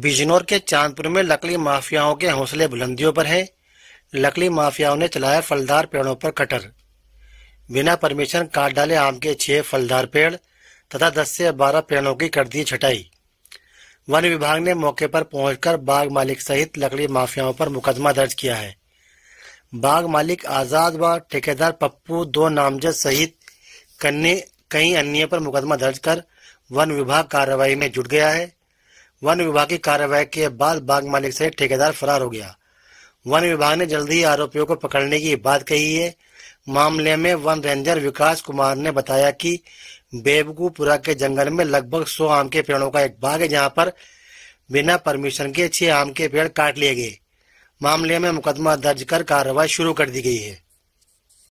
बिजनौर के चांदपुर में लकड़ी माफियाओं के हौसले बुलंदियों पर हैं लकड़ी माफियाओं ने चलाया फलदार पेड़ों पर कटर बिना परमिशन काट डाले आम के छह फलदार पेड़ तथा दस से बारह पेड़ों की कर दी छटाई वन विभाग ने मौके पर पहुंचकर बाग मालिक सहित लकड़ी माफियाओं पर मुकदमा दर्ज किया है बाग मालिक आजाद व ठेकेदार पप्पू दो नामजद सहित कन्ने कई अन्य पर मुकदमा दर्ज कर वन विभाग कार्रवाई में जुट गया है वन विभाग की कार्रवाई के बाद बाग मालिक सहित ठेकेदार फरार हो गया वन विभाग ने जल्द ही आरोपियों को पकड़ने की बात कही है मामले में वन रेंजर विकास कुमार ने बताया कि बेबगूपुरा के जंगल में लगभग 100 आम के पेड़ों का एक बाग है जहां पर बिना परमिशन के छह आम के पेड़ काट लिए गए मामले में मुकदमा दर्ज कर कार्रवाई शुरू कर दी गई है